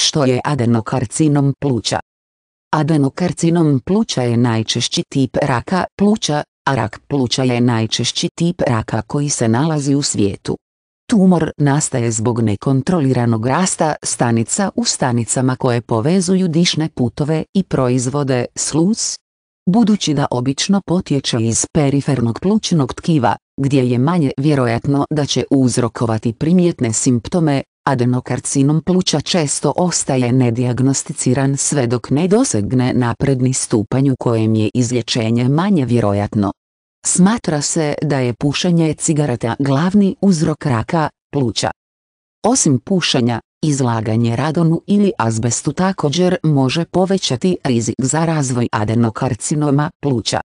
Što je adenokarcinom pluća? Adenokarcinom pluća je najčešći tip raka pluća, a rak pluća je najčešći tip raka koji se nalazi u svijetu. Tumor nastaje zbog nekontroliranog rasta stanica u stanicama koje povezuju dišne putove i proizvode sluz. Budući da obično potječe iz perifernog plućnog tkiva, gdje je manje vjerojatno da će uzrokovati primjetne simptome, Adenokarcinom pluća često ostaje nedijagnosticiran sve dok ne dosegne napredni stupanj u kojem je izlječenje manje vjerojatno. Smatra se da je pušenje cigareta glavni uzrok raka, pluća. Osim pušenja, izlaganje radonu ili azbestu također može povećati rizik za razvoj adenokarcinoma pluća.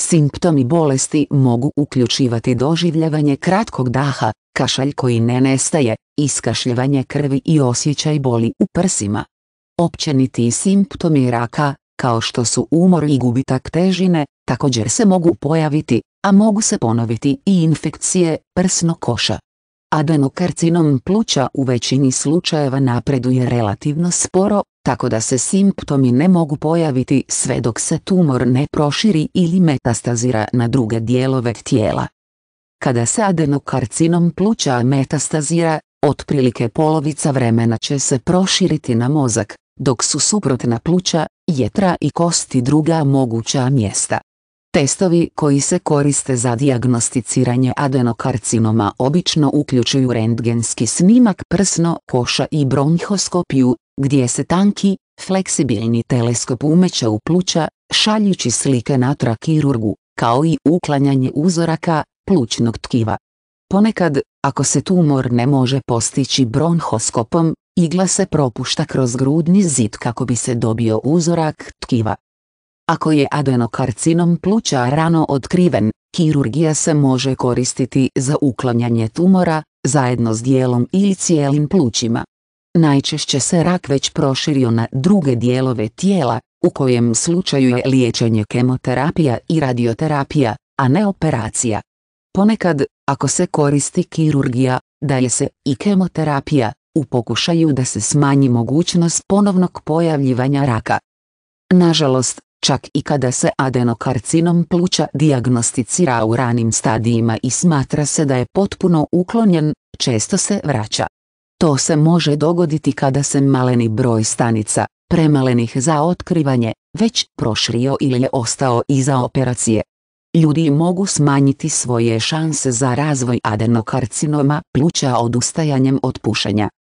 Simptomi bolesti mogu uključivati doživljavanje kratkog daha, kašalj koji ne nestaje, iskašljavanje krvi i osjećaj boli u prsima. Općeniti simptomi raka, kao što su umor i gubitak težine, također se mogu pojaviti, a mogu se ponoviti i infekcije prsno koša. Adenokarcinom pluća u većini slučajeva napreduje relativno sporo, tako da se simptomi ne mogu pojaviti sve dok se tumor ne proširi ili metastazira na druge dijelove tijela. Kada se adenokarcinom pluća metastazira, otprilike polovica vremena će se proširiti na mozak, dok su suprotna pluća, jetra i kosti druga moguća mjesta. Testovi koji se koriste za dijagnosticiranje adenokarcinoma obično uključuju rendgenski snimak prsno koša i bronhoskopiju, gdje se tanki, fleksibilni teleskop umeća u pluća, šaljući slike natra kirurgu, kao i uklanjanje uzoraka, plućnog tkiva. Ponekad, ako se tumor ne može postići bronhoskopom, igla se propušta kroz grudni zid kako bi se dobio uzorak tkiva. Ako je adenokarcinom pluća rano otkriven, kirurgija se može koristiti za uklanjanje tumora, zajedno s dijelom ili cijelim plućima. Najčešće se rak već proširio na druge dijelove tijela, u kojem slučaju je liječenje kemoterapija i radioterapija, a ne operacija. Ponekad, ako se koristi kirurgija, daje se i kemoterapija, u pokušaju da se smanji mogućnost ponovnog pojavljivanja raka. Nažalost, Čak i kada se adenokarcinom pluća dijagnosticira u ranim stadijima i smatra se da je potpuno uklonjen, često se vraća. To se može dogoditi kada se maleni broj stanica, premalenih za otkrivanje, već proširio ili je ostao iza operacije. Ljudi mogu smanjiti svoje šanse za razvoj adenokarcinoma pluća odustajanjem od pušenja.